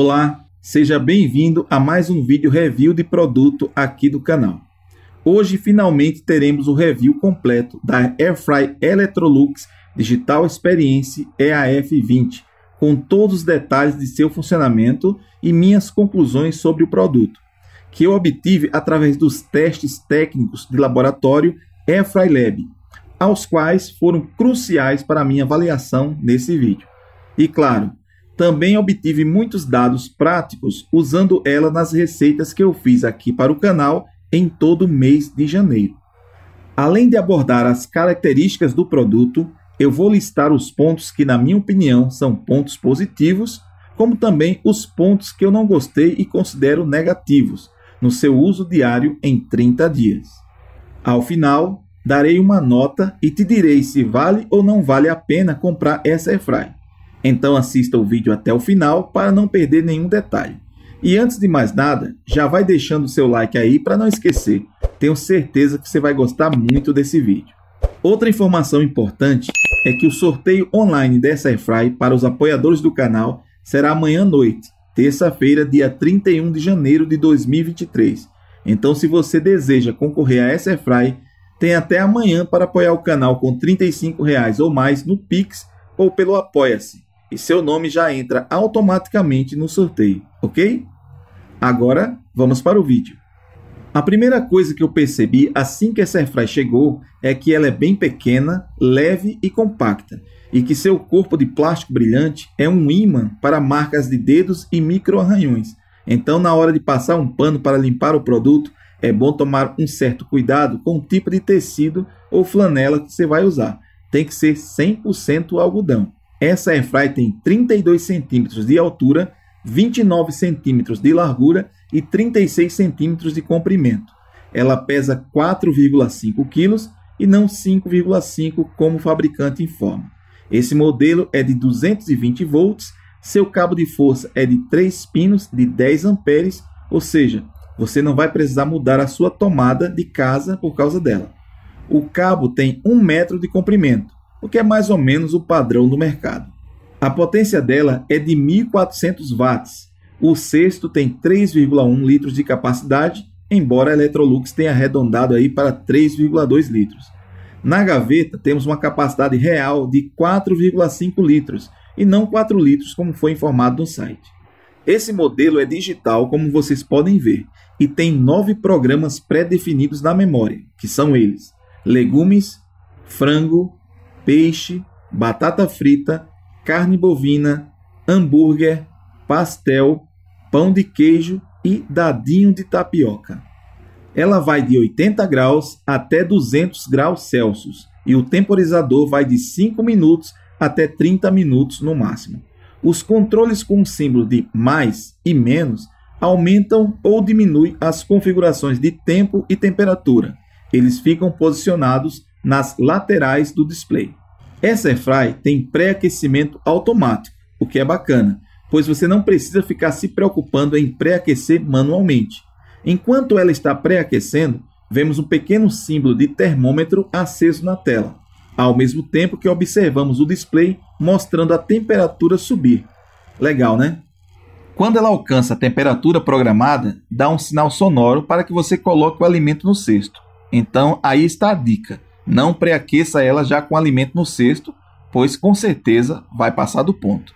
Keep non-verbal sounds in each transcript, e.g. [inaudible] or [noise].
Olá, seja bem-vindo a mais um vídeo review de produto aqui do canal. Hoje finalmente teremos o review completo da Airfry Electrolux Digital Experience EAF20, com todos os detalhes de seu funcionamento e minhas conclusões sobre o produto, que eu obtive através dos testes técnicos de laboratório Airfry Lab, aos quais foram cruciais para minha avaliação nesse vídeo. E claro, também obtive muitos dados práticos usando ela nas receitas que eu fiz aqui para o canal em todo o mês de janeiro. Além de abordar as características do produto, eu vou listar os pontos que, na minha opinião, são pontos positivos, como também os pontos que eu não gostei e considero negativos no seu uso diário em 30 dias. Ao final, darei uma nota e te direi se vale ou não vale a pena comprar essa airfryer. Então assista o vídeo até o final para não perder nenhum detalhe. E antes de mais nada, já vai deixando seu like aí para não esquecer. Tenho certeza que você vai gostar muito desse vídeo. Outra informação importante é que o sorteio online dessa Airfry para os apoiadores do canal será amanhã à noite, terça-feira, dia 31 de janeiro de 2023. Então se você deseja concorrer a essa Airfry, tem até amanhã para apoiar o canal com R$ 35 ou mais no Pix ou pelo Apoia-se e seu nome já entra automaticamente no sorteio, ok? Agora vamos para o vídeo. A primeira coisa que eu percebi assim que essa airfry chegou é que ela é bem pequena, leve e compacta, e que seu corpo de plástico brilhante é um ímã para marcas de dedos e micro arranhões. Então, na hora de passar um pano para limpar o produto, é bom tomar um certo cuidado com o tipo de tecido ou flanela que você vai usar. Tem que ser 100% algodão. Essa airfry tem 32 centímetros de altura, 29 centímetros de largura e 36 centímetros de comprimento. Ela pesa 4,5 kg e não 5,5 como o fabricante informa. Esse modelo é de 220 volts, seu cabo de força é de 3 pinos de 10 amperes, ou seja, você não vai precisar mudar a sua tomada de casa por causa dela. O cabo tem 1 metro de comprimento o que é mais ou menos o padrão do mercado. A potência dela é de 1.400 watts. O sexto tem 3,1 litros de capacidade, embora a Electrolux tenha arredondado aí para 3,2 litros. Na gaveta temos uma capacidade real de 4,5 litros e não 4 litros como foi informado no site. Esse modelo é digital, como vocês podem ver, e tem nove programas pré-definidos na memória, que são eles: legumes, frango, peixe, batata frita, carne bovina, hambúrguer, pastel, pão de queijo e dadinho de tapioca. Ela vai de 80 graus até 200 graus Celsius e o temporizador vai de 5 minutos até 30 minutos no máximo. Os controles com o símbolo de mais e menos aumentam ou diminuem as configurações de tempo e temperatura. Eles ficam posicionados nas laterais do display. Essa airfry tem pré-aquecimento automático, o que é bacana, pois você não precisa ficar se preocupando em pré-aquecer manualmente. Enquanto ela está pré-aquecendo, vemos um pequeno símbolo de termômetro aceso na tela, ao mesmo tempo que observamos o display mostrando a temperatura subir. Legal, né? Quando ela alcança a temperatura programada, dá um sinal sonoro para que você coloque o alimento no cesto. Então aí está a dica. Não pré-aqueça ela já com alimento no cesto, pois com certeza vai passar do ponto.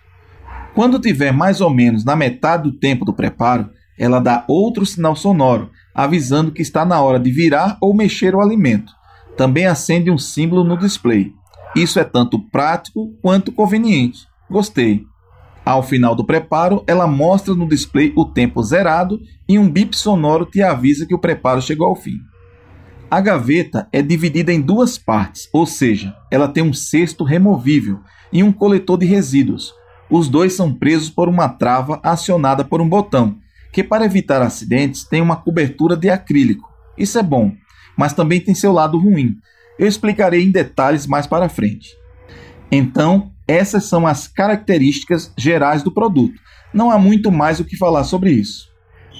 Quando tiver mais ou menos na metade do tempo do preparo, ela dá outro sinal sonoro, avisando que está na hora de virar ou mexer o alimento. Também acende um símbolo no display. Isso é tanto prático quanto conveniente. Gostei. Ao final do preparo, ela mostra no display o tempo zerado e um bip sonoro te avisa que o preparo chegou ao fim. A gaveta é dividida em duas partes, ou seja, ela tem um cesto removível e um coletor de resíduos. Os dois são presos por uma trava acionada por um botão, que para evitar acidentes tem uma cobertura de acrílico. Isso é bom, mas também tem seu lado ruim. Eu explicarei em detalhes mais para frente. Então, essas são as características gerais do produto. Não há muito mais o que falar sobre isso.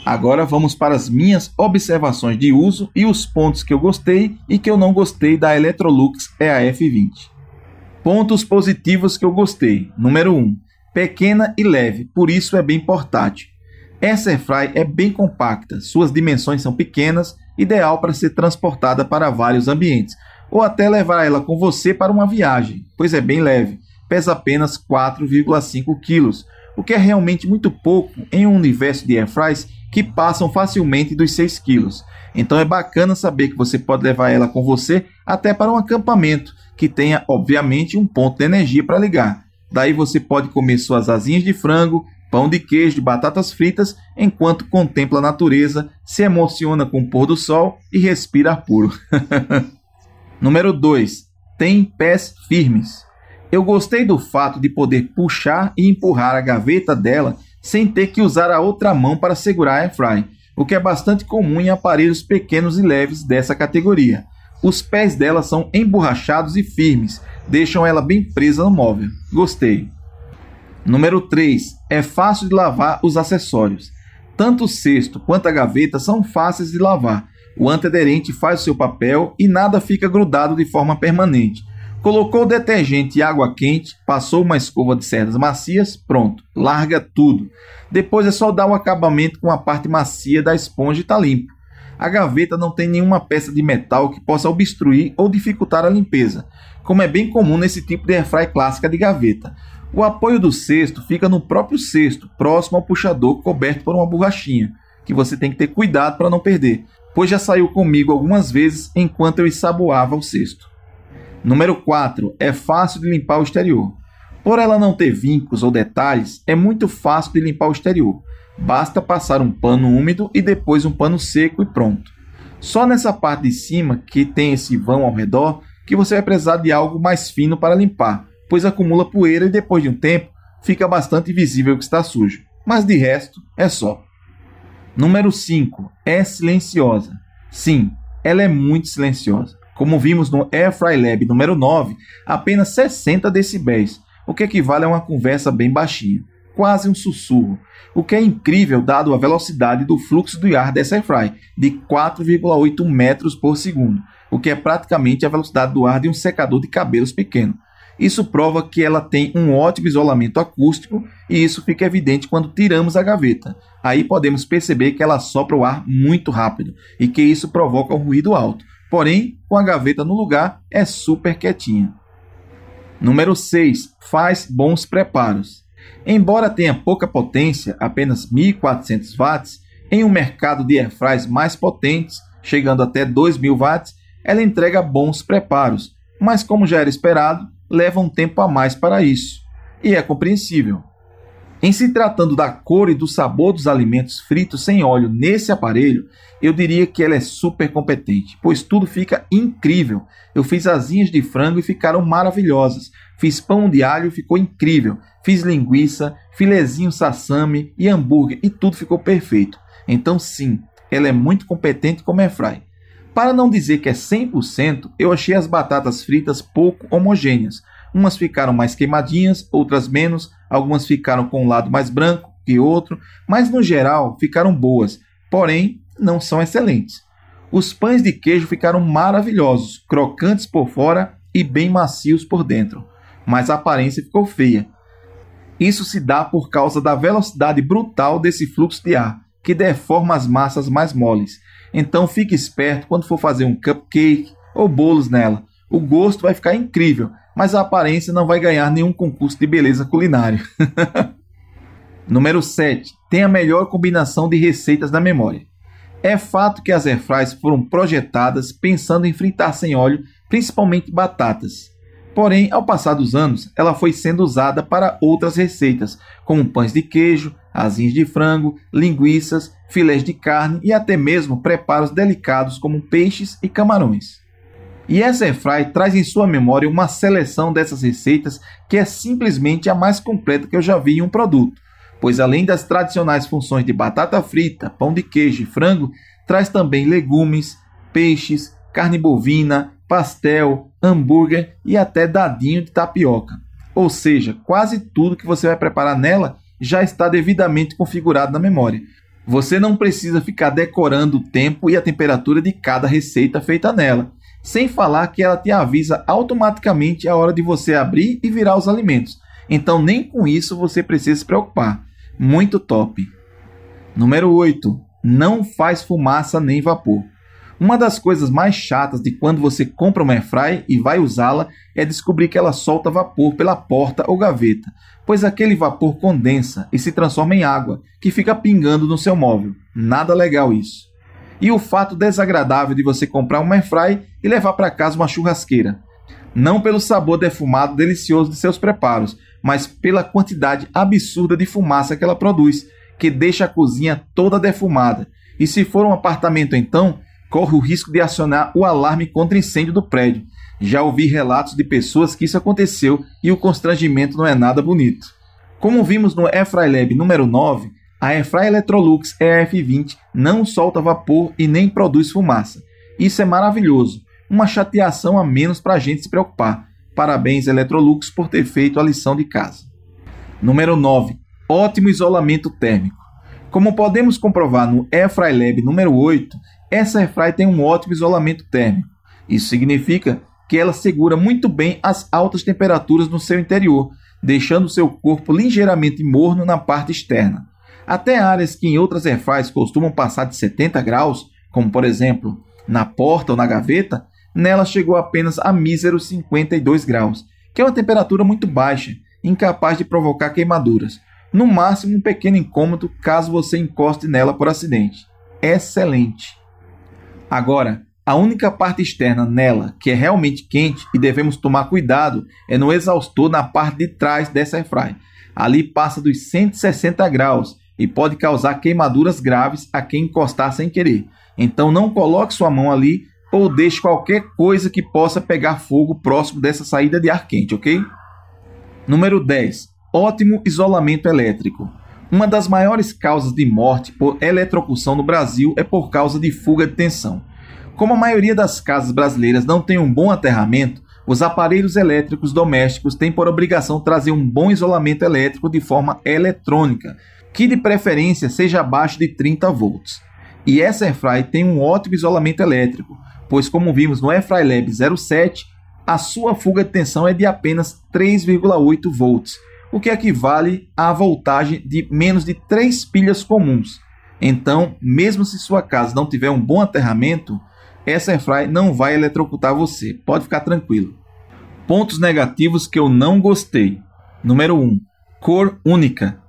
Agora vamos para as minhas observações de uso e os pontos que eu gostei e que eu não gostei da Electrolux EAF20. Pontos positivos que eu gostei. Número 1. Pequena e leve, por isso é bem portátil. Essa airfry é bem compacta, suas dimensões são pequenas, ideal para ser transportada para vários ambientes, ou até levar ela com você para uma viagem, pois é bem leve, pesa apenas 4,5 kg, o que é realmente muito pouco em um universo de airfryers que passam facilmente dos 6 quilos. Então é bacana saber que você pode levar ela com você até para um acampamento, que tenha obviamente um ponto de energia para ligar. Daí você pode comer suas asinhas de frango, pão de queijo e batatas fritas enquanto contempla a natureza, se emociona com o pôr do sol e respira puro. [laughs] Número 2. Tem pés firmes. Eu gostei do fato de poder puxar e empurrar a gaveta dela sem ter que usar a outra mão para segurar a airfryer, o que é bastante comum em aparelhos pequenos e leves dessa categoria. Os pés dela são emborrachados e firmes, deixam ela bem presa no móvel. Gostei. Número 3. É fácil de lavar os acessórios. Tanto o cesto quanto a gaveta são fáceis de lavar. O antiaderente faz o seu papel e nada fica grudado de forma permanente. Colocou detergente e água quente, passou uma escova de cerdas macias, pronto, larga tudo. Depois é só dar o um acabamento com a parte macia da esponja e tá limpo. A gaveta não tem nenhuma peça de metal que possa obstruir ou dificultar a limpeza, como é bem comum nesse tipo de airfry clássica de gaveta. O apoio do cesto fica no próprio cesto, próximo ao puxador coberto por uma borrachinha, que você tem que ter cuidado para não perder, pois já saiu comigo algumas vezes enquanto eu ensaboava o cesto. Número 4. É fácil de limpar o exterior. Por ela não ter vincos ou detalhes, é muito fácil de limpar o exterior. Basta passar um pano úmido e depois um pano seco e pronto. Só nessa parte de cima, que tem esse vão ao redor, que você vai precisar de algo mais fino para limpar, pois acumula poeira e depois de um tempo fica bastante visível que está sujo. Mas de resto, é só. Número 5. É silenciosa. Sim, ela é muito silenciosa. Como vimos no Airfry Lab número 9, apenas 60 decibéis, o que equivale a uma conversa bem baixinha, quase um sussurro, o que é incrível dado a velocidade do fluxo do ar dessa airfry, de 4,8 metros por segundo, o que é praticamente a velocidade do ar de um secador de cabelos pequeno. Isso prova que ela tem um ótimo isolamento acústico e isso fica evidente quando tiramos a gaveta. Aí podemos perceber que ela sopra o ar muito rápido e que isso provoca um ruído alto, porém, com a gaveta no lugar, é super quietinha. Número 6. Faz bons preparos. Embora tenha pouca potência, apenas 1400 watts, em um mercado de airfryers mais potentes, chegando até 2000 watts, ela entrega bons preparos, mas como já era esperado, leva um tempo a mais para isso. E é compreensível. Em se tratando da cor e do sabor dos alimentos fritos sem óleo nesse aparelho, eu diria que ela é super competente, pois tudo fica incrível. Eu fiz asinhas de frango e ficaram maravilhosas. Fiz pão de alho e ficou incrível. Fiz linguiça, filezinho sassame e hambúrguer e tudo ficou perfeito. Então sim, ela é muito competente como airfry. Para não dizer que é 100%, eu achei as batatas fritas pouco homogêneas, Umas ficaram mais queimadinhas, outras menos, algumas ficaram com um lado mais branco que outro, mas no geral ficaram boas, porém não são excelentes. Os pães de queijo ficaram maravilhosos, crocantes por fora e bem macios por dentro, mas a aparência ficou feia. Isso se dá por causa da velocidade brutal desse fluxo de ar, que deforma as massas mais moles. Então fique esperto quando for fazer um cupcake ou bolos nela. O gosto vai ficar incrível, mas a aparência não vai ganhar nenhum concurso de beleza culinária. [laughs] Número 7. Tem a melhor combinação de receitas da memória. É fato que as airfries foram projetadas pensando em fritar sem óleo, principalmente batatas. Porém, ao passar dos anos, ela foi sendo usada para outras receitas, como pães de queijo, asinhas de frango, linguiças, filés de carne e até mesmo preparos delicados como peixes e camarões. E essa airfry traz em sua memória uma seleção dessas receitas que é simplesmente a mais completa que eu já vi em um produto, pois além das tradicionais funções de batata frita, pão de queijo e frango, traz também legumes, peixes, carne bovina, pastel, hambúrguer e até dadinho de tapioca. Ou seja, quase tudo que você vai preparar nela já está devidamente configurado na memória. Você não precisa ficar decorando o tempo e a temperatura de cada receita feita nela sem falar que ela te avisa automaticamente a hora de você abrir e virar os alimentos. Então nem com isso você precisa se preocupar. Muito top. Número 8. Não faz fumaça nem vapor. Uma das coisas mais chatas de quando você compra uma airfry e vai usá-la é descobrir que ela solta vapor pela porta ou gaveta, pois aquele vapor condensa e se transforma em água, que fica pingando no seu móvel. Nada legal isso e o fato desagradável de você comprar um airfry e levar para casa uma churrasqueira. Não pelo sabor defumado delicioso de seus preparos, mas pela quantidade absurda de fumaça que ela produz, que deixa a cozinha toda defumada. E se for um apartamento então, corre o risco de acionar o alarme contra incêndio do prédio. Já ouvi relatos de pessoas que isso aconteceu e o constrangimento não é nada bonito. Como vimos no Efrailab número 9, a Airfry Electrolux EF20 não solta vapor e nem produz fumaça. Isso é maravilhoso, uma chateação a menos para a gente se preocupar. Parabéns Electrolux por ter feito a lição de casa. Número 9. Ótimo isolamento térmico. Como podemos comprovar no Airfry Lab número 8, essa Airfry tem um ótimo isolamento térmico. Isso significa que ela segura muito bem as altas temperaturas no seu interior, deixando seu corpo ligeiramente morno na parte externa. Até áreas que em outras airfryers costumam passar de 70 graus, como por exemplo na porta ou na gaveta, nela chegou apenas a míseros 52 graus, que é uma temperatura muito baixa, incapaz de provocar queimaduras. No máximo um pequeno incômodo caso você encoste nela por acidente. Excelente! Agora, a única parte externa nela que é realmente quente e devemos tomar cuidado é no exaustor na parte de trás dessa airfryer. Ali passa dos 160 graus e pode causar queimaduras graves a quem encostar sem querer. Então não coloque sua mão ali ou deixe qualquer coisa que possa pegar fogo próximo dessa saída de ar quente, ok? Número 10. Ótimo isolamento elétrico. Uma das maiores causas de morte por eletrocução no Brasil é por causa de fuga de tensão. Como a maioria das casas brasileiras não tem um bom aterramento, os aparelhos elétricos domésticos têm por obrigação trazer um bom isolamento elétrico de forma eletrônica, que de preferência seja abaixo de 30 volts. E essa Airfry tem um ótimo isolamento elétrico, pois como vimos no Airfry Lab 07, a sua fuga de tensão é de apenas 3,8 volts, o que equivale à voltagem de menos de 3 pilhas comuns. Então, mesmo se sua casa não tiver um bom aterramento, essa Airfry não vai eletrocutar você, pode ficar tranquilo. Pontos negativos que eu não gostei. Número 1. Cor única.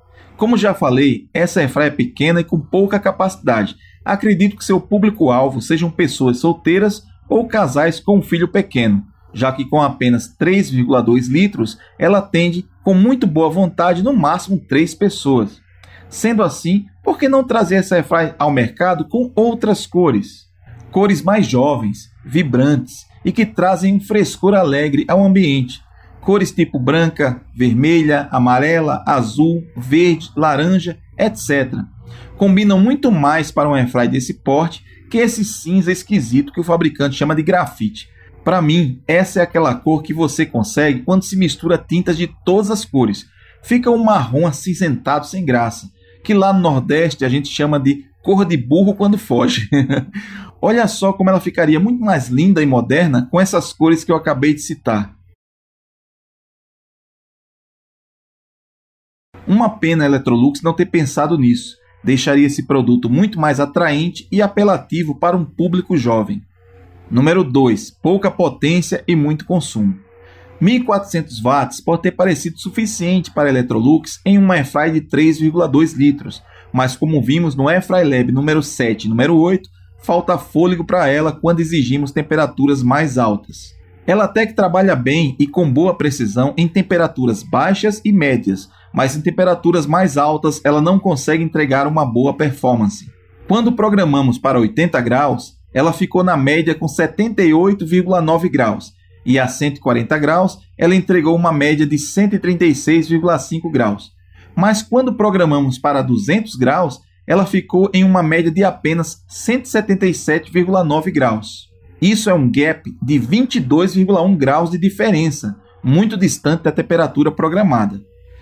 Como já falei, essa refraia é pequena e com pouca capacidade. Acredito que seu público-alvo sejam pessoas solteiras ou casais com um filho pequeno, já que com apenas 3,2 litros ela atende com muito boa vontade no máximo 3 pessoas. Sendo assim, por que não trazer essa refraia ao mercado com outras cores? Cores mais jovens, vibrantes e que trazem um frescor alegre ao ambiente, cores tipo branca, vermelha, amarela, azul, verde, laranja, etc. Combinam muito mais para um airfry desse porte que esse cinza esquisito que o fabricante chama de grafite. Para mim, essa é aquela cor que você consegue quando se mistura tintas de todas as cores. Fica um marrom acinzentado sem graça, que lá no Nordeste a gente chama de cor de burro quando foge. [laughs] Olha só como ela ficaria muito mais linda e moderna com essas cores que eu acabei de citar. Uma pena a Electrolux não ter pensado nisso. Deixaria esse produto muito mais atraente e apelativo para um público jovem. Número 2. Pouca potência e muito consumo. 1400 watts pode ter parecido suficiente para a Electrolux em uma airfry de 3,2 litros, mas como vimos no Airfry Lab número 7 e número 8, falta fôlego para ela quando exigimos temperaturas mais altas. Ela até que trabalha bem e com boa precisão em temperaturas baixas e médias, mas em temperaturas mais altas ela não consegue entregar uma boa performance. Quando programamos para 80 graus, ela ficou na média com 78,9 graus, e a 140 graus ela entregou uma média de 136,5 graus. Mas quando programamos para 200 graus, ela ficou em uma média de apenas 177,9 graus. Isso é um gap de 22,1 graus de diferença, muito distante da temperatura programada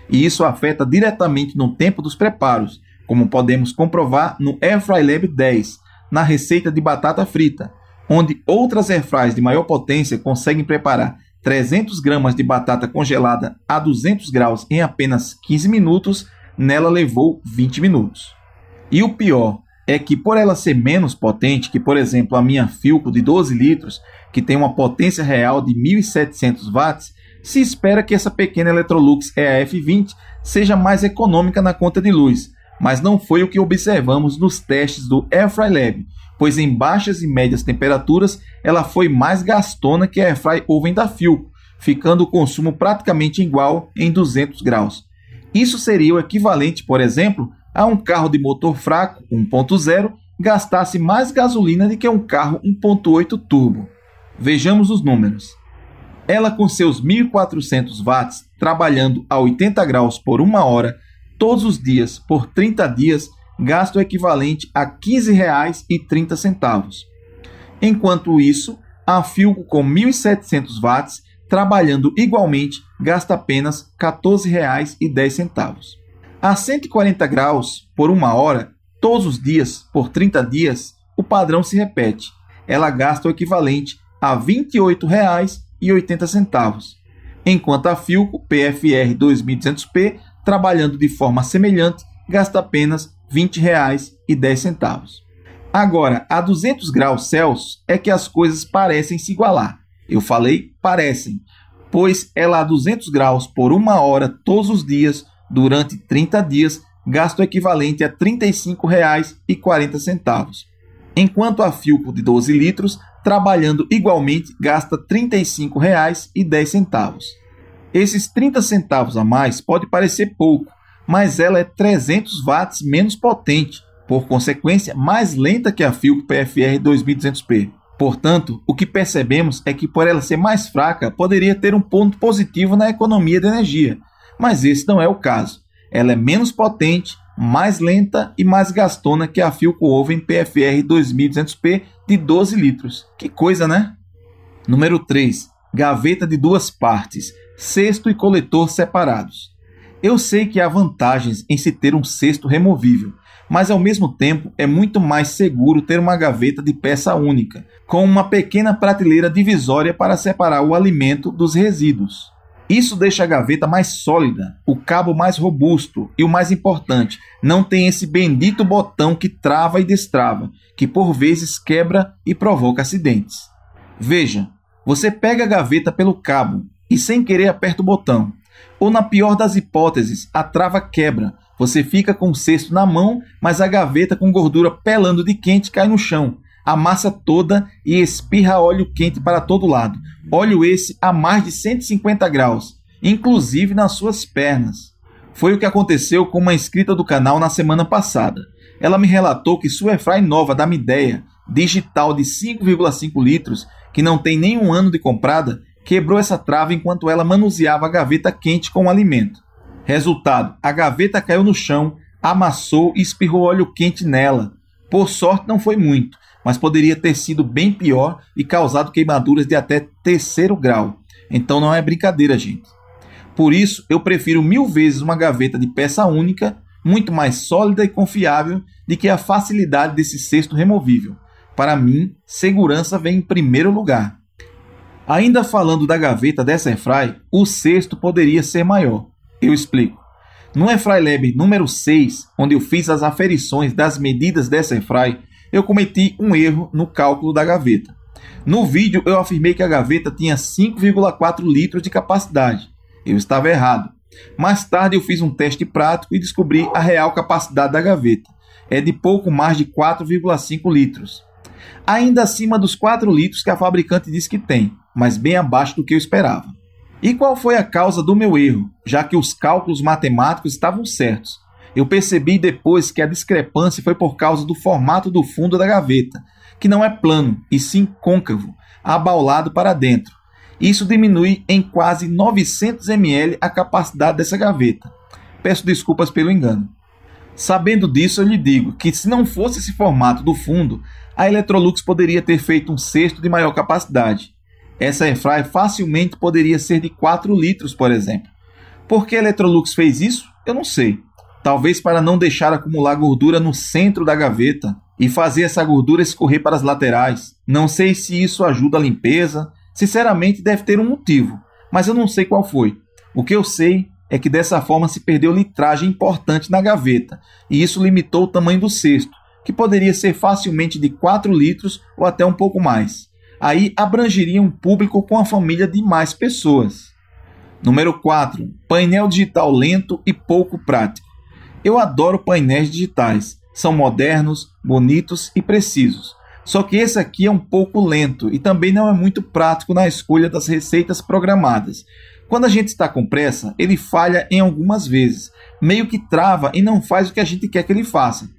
e isso afeta diretamente no tempo dos preparos, como podemos comprovar no Airfry Lab 10, na receita de batata frita, onde outras airfryers de maior potência conseguem preparar 300 gramas de batata congelada a 200 graus em apenas 15 minutos, nela levou 20 minutos. E o pior é que por ela ser menos potente que, por exemplo, a minha Filco de 12 litros, que tem uma potência real de 1700 watts, se espera que essa pequena Electrolux EAF20 seja mais econômica na conta de luz, mas não foi o que observamos nos testes do Airfry Lab, pois em baixas e médias temperaturas ela foi mais gastona que a Airfry Oven da Philco, ficando o consumo praticamente igual em 200 graus. Isso seria o equivalente, por exemplo, a um carro de motor fraco 1.0 gastasse mais gasolina do que um carro 1.8 turbo. Vejamos os números. Ela, com seus 1.400 watts, trabalhando a 80 graus por uma hora, todos os dias, por 30 dias, gasta o equivalente a R$ 15,30. Enquanto isso, a Filco com 1.700 watts, trabalhando igualmente, gasta apenas R$ 14,10. A 140 graus por uma hora, todos os dias, por 30 dias, o padrão se repete. Ela gasta o equivalente a R$ 28,00 centavos, enquanto a Filco PFR 2200P, trabalhando de forma semelhante, gasta apenas R$ 20,10. Agora, a 200 graus Celsius é que as coisas parecem se igualar. Eu falei parecem, pois ela a 200 graus por uma hora todos os dias durante 30 dias gasta o equivalente a R$ 35,40 enquanto a Filco de 12 litros trabalhando igualmente, gasta R$ 35,10. Esses 30 centavos a mais pode parecer pouco, mas ela é 300 watts menos potente, por consequência, mais lenta que a Philco PFR 2200P. Portanto, o que percebemos é que por ela ser mais fraca, poderia ter um ponto positivo na economia de energia, mas esse não é o caso. Ela é menos potente, mais lenta e mais gastona que a Philco Oven PFR 2200P de 12 litros. Que coisa, né? Número 3. Gaveta de duas partes, cesto e coletor separados. Eu sei que há vantagens em se ter um cesto removível, mas ao mesmo tempo é muito mais seguro ter uma gaveta de peça única, com uma pequena prateleira divisória para separar o alimento dos resíduos. Isso deixa a gaveta mais sólida, o cabo mais robusto e o mais importante, não tem esse bendito botão que trava e destrava, que por vezes quebra e provoca acidentes. Veja, você pega a gaveta pelo cabo e sem querer aperta o botão. Ou na pior das hipóteses, a trava quebra. Você fica com o cesto na mão, mas a gaveta com gordura pelando de quente cai no chão, amassa toda e espirra óleo quente para todo lado. Óleo esse a mais de 150 graus, inclusive nas suas pernas. Foi o que aconteceu com uma inscrita do canal na semana passada. Ela me relatou que sua Efrai nova da Mideia, digital de 5,5 litros, que não tem nenhum ano de comprada, quebrou essa trava enquanto ela manuseava a gaveta quente com o alimento. Resultado: a gaveta caiu no chão, amassou e espirrou óleo quente nela. Por sorte, não foi muito, mas poderia ter sido bem pior e causado queimaduras de até terceiro grau. Então não é brincadeira, gente. Por isso, eu prefiro mil vezes uma gaveta de peça única, muito mais sólida e confiável, do que a facilidade desse cesto removível. Para mim, segurança vem em primeiro lugar. Ainda falando da gaveta dessa airfry, o cesto poderia ser maior. Eu explico. No airfry lab número 6, onde eu fiz as aferições das medidas dessa airfry, eu cometi um erro no cálculo da gaveta. No vídeo eu afirmei que a gaveta tinha 5,4 litros de capacidade. Eu estava errado. Mais tarde eu fiz um teste prático e descobri a real capacidade da gaveta. É de pouco mais de 4,5 litros. Ainda acima dos 4 litros que a fabricante diz que tem, mas bem abaixo do que eu esperava. E qual foi a causa do meu erro, já que os cálculos matemáticos estavam certos, eu percebi depois que a discrepância foi por causa do formato do fundo da gaveta, que não é plano, e sim côncavo, abaulado para dentro. Isso diminui em quase 900 ml a capacidade dessa gaveta. Peço desculpas pelo engano. Sabendo disso, eu lhe digo que se não fosse esse formato do fundo, a Electrolux poderia ter feito um cesto de maior capacidade. Essa airfryer facilmente poderia ser de 4 litros, por exemplo. Por que a Electrolux fez isso? Eu não sei talvez para não deixar acumular gordura no centro da gaveta e fazer essa gordura escorrer para as laterais. Não sei se isso ajuda a limpeza, sinceramente deve ter um motivo, mas eu não sei qual foi. O que eu sei é que dessa forma se perdeu litragem importante na gaveta, e isso limitou o tamanho do cesto, que poderia ser facilmente de 4 litros ou até um pouco mais. Aí abrangeria um público com a família de mais pessoas. Número 4. Painel digital lento e pouco prático. Eu adoro painéis digitais. São modernos, bonitos e precisos. Só que esse aqui é um pouco lento e também não é muito prático na escolha das receitas programadas. Quando a gente está com pressa, ele falha em algumas vezes, meio que trava e não faz o que a gente quer que ele faça.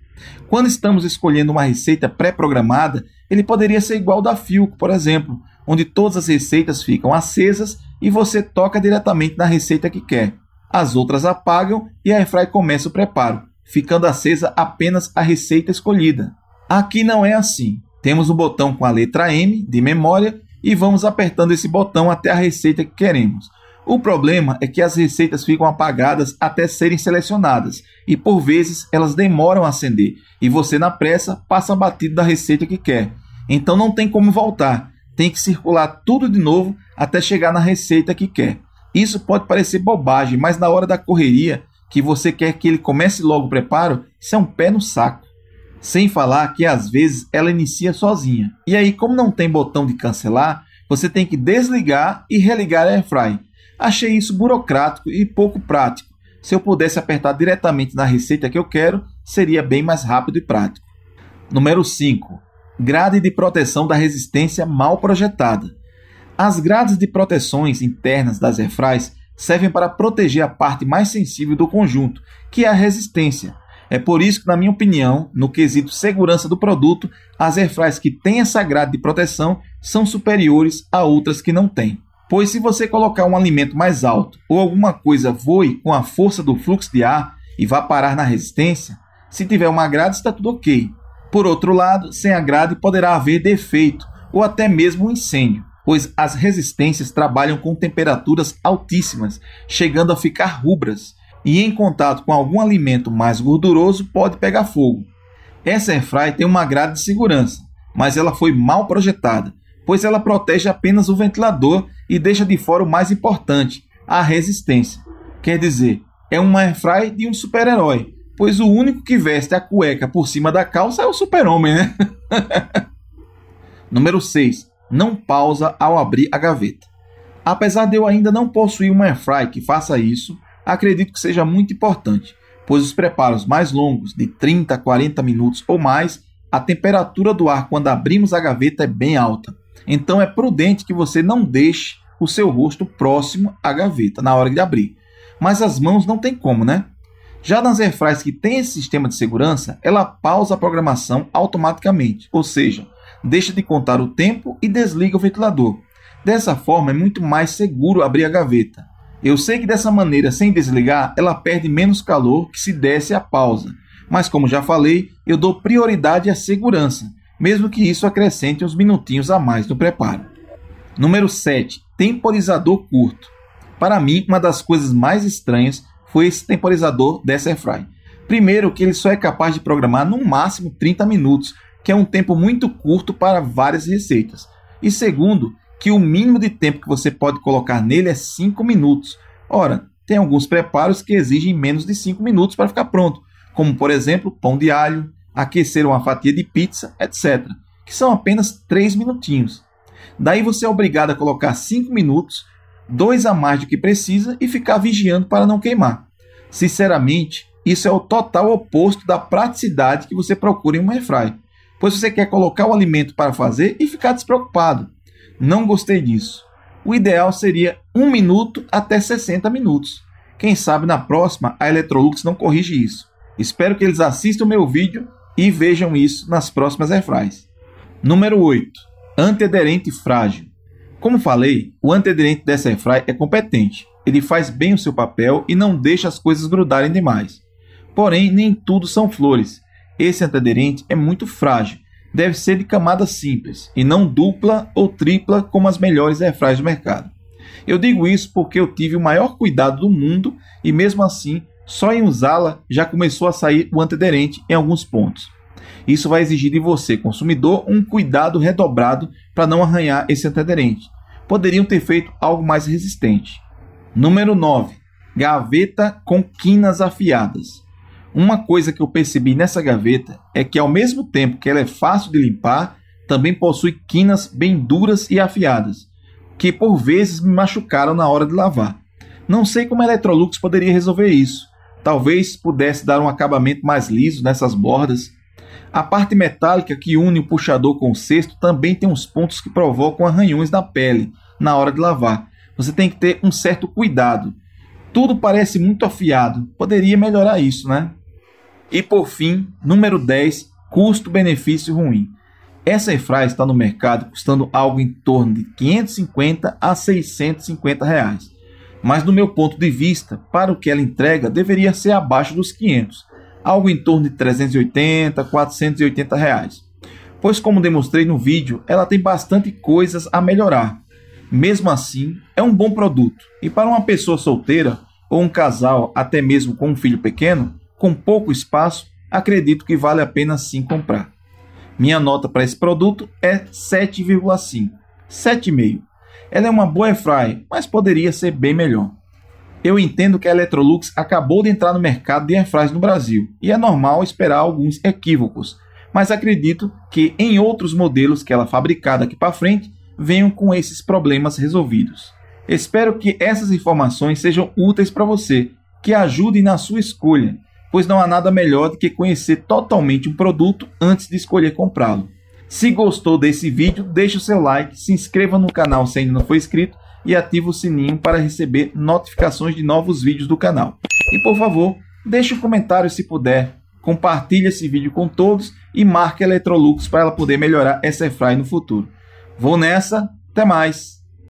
Quando estamos escolhendo uma receita pré-programada, ele poderia ser igual da Filco, por exemplo, onde todas as receitas ficam acesas e você toca diretamente na receita que quer as outras apagam e a airfry começa o preparo, ficando acesa apenas a receita escolhida. Aqui não é assim. Temos um botão com a letra M de memória e vamos apertando esse botão até a receita que queremos. O problema é que as receitas ficam apagadas até serem selecionadas e por vezes elas demoram a acender e você na pressa passa batido da receita que quer. Então não tem como voltar, tem que circular tudo de novo até chegar na receita que quer. Isso pode parecer bobagem, mas na hora da correria, que você quer que ele comece logo o preparo, isso é um pé no saco. Sem falar que às vezes ela inicia sozinha. E aí, como não tem botão de cancelar, você tem que desligar e religar a Fry. Achei isso burocrático e pouco prático. Se eu pudesse apertar diretamente na receita que eu quero, seria bem mais rápido e prático. Número 5. Grade de proteção da resistência mal projetada. As grades de proteções internas das airfrys servem para proteger a parte mais sensível do conjunto, que é a resistência. É por isso que, na minha opinião, no quesito segurança do produto, as airfrys que têm essa grade de proteção são superiores a outras que não têm. Pois se você colocar um alimento mais alto ou alguma coisa voe com a força do fluxo de ar e vá parar na resistência, se tiver uma grade está tudo ok. Por outro lado, sem a grade poderá haver defeito ou até mesmo um incêndio pois as resistências trabalham com temperaturas altíssimas, chegando a ficar rubras, e em contato com algum alimento mais gorduroso pode pegar fogo. Essa airfry tem uma grade de segurança, mas ela foi mal projetada, pois ela protege apenas o ventilador e deixa de fora o mais importante, a resistência. Quer dizer, é uma airfry de um super-herói, pois o único que veste a cueca por cima da calça é o super-homem, né? [laughs] Número 6 não pausa ao abrir a gaveta. Apesar de eu ainda não possuir uma airfry que faça isso, acredito que seja muito importante, pois os preparos mais longos, de 30 a 40 minutos ou mais, a temperatura do ar quando abrimos a gaveta é bem alta. Então é prudente que você não deixe o seu rosto próximo à gaveta na hora de abrir. Mas as mãos não tem como, né? Já nas airfryers que tem esse sistema de segurança, ela pausa a programação automaticamente, ou seja, deixa de contar o tempo e desliga o ventilador. Dessa forma é muito mais seguro abrir a gaveta. Eu sei que dessa maneira, sem desligar, ela perde menos calor que se desse a pausa. Mas como já falei, eu dou prioridade à segurança, mesmo que isso acrescente uns minutinhos a mais no preparo. Número 7. Temporizador curto. Para mim, uma das coisas mais estranhas foi esse temporizador dessa airfry. Primeiro que ele só é capaz de programar no máximo 30 minutos, que é um tempo muito curto para várias receitas. E segundo, que o mínimo de tempo que você pode colocar nele é 5 minutos. Ora, tem alguns preparos que exigem menos de 5 minutos para ficar pronto, como por exemplo, pão de alho, aquecer uma fatia de pizza, etc., que são apenas 3 minutinhos. Daí você é obrigado a colocar 5 minutos, dois a mais do que precisa e ficar vigiando para não queimar. Sinceramente, isso é o total oposto da praticidade que você procura em um airfryer pois você quer colocar o alimento para fazer e ficar despreocupado. Não gostei disso. O ideal seria 1 minuto até 60 minutos. Quem sabe na próxima a Electrolux não corrige isso. Espero que eles assistam meu vídeo e vejam isso nas próximas airfryers. Número 8. Antiaderente frágil. Como falei, o antiaderente dessa airfry é competente. Ele faz bem o seu papel e não deixa as coisas grudarem demais. Porém, nem tudo são flores esse antiaderente é muito frágil, deve ser de camada simples e não dupla ou tripla como as melhores airfryers do mercado. Eu digo isso porque eu tive o maior cuidado do mundo e mesmo assim, só em usá-la já começou a sair o antiaderente em alguns pontos. Isso vai exigir de você, consumidor, um cuidado redobrado para não arranhar esse antiaderente. Poderiam ter feito algo mais resistente. Número 9. Gaveta com quinas afiadas. Uma coisa que eu percebi nessa gaveta é que, ao mesmo tempo que ela é fácil de limpar, também possui quinas bem duras e afiadas, que por vezes me machucaram na hora de lavar. Não sei como a Electrolux poderia resolver isso. Talvez pudesse dar um acabamento mais liso nessas bordas. A parte metálica que une o puxador com o cesto também tem uns pontos que provocam arranhões na pele na hora de lavar. Você tem que ter um certo cuidado. Tudo parece muito afiado. Poderia melhorar isso, né? E por fim, número 10, custo-benefício ruim. Essa EFRAE está no mercado custando algo em torno de 550 a 650 reais. Mas no meu ponto de vista, para o que ela entrega, deveria ser abaixo dos 500, algo em torno de 380 a 480 reais. Pois como demonstrei no vídeo, ela tem bastante coisas a melhorar. Mesmo assim, é um bom produto e para uma pessoa solteira ou um casal até mesmo com um filho pequeno, com pouco espaço, acredito que vale a pena sim comprar. Minha nota para esse produto é 7,5, 7,5. Ela é uma boa fry, mas poderia ser bem melhor. Eu entendo que a Electrolux acabou de entrar no mercado de airfryers no Brasil e é normal esperar alguns equívocos, mas acredito que em outros modelos que ela é fabricar daqui para frente venham com esses problemas resolvidos. Espero que essas informações sejam úteis para você, que ajude na sua escolha pois não há nada melhor do que conhecer totalmente um produto antes de escolher comprá-lo. Se gostou desse vídeo, deixe o seu like, se inscreva no canal se ainda não for inscrito e ative o sininho para receber notificações de novos vídeos do canal. E por favor, deixe um comentário se puder, compartilhe esse vídeo com todos e marque a Electrolux para ela poder melhorar essa airfry no futuro. Vou nessa, até mais!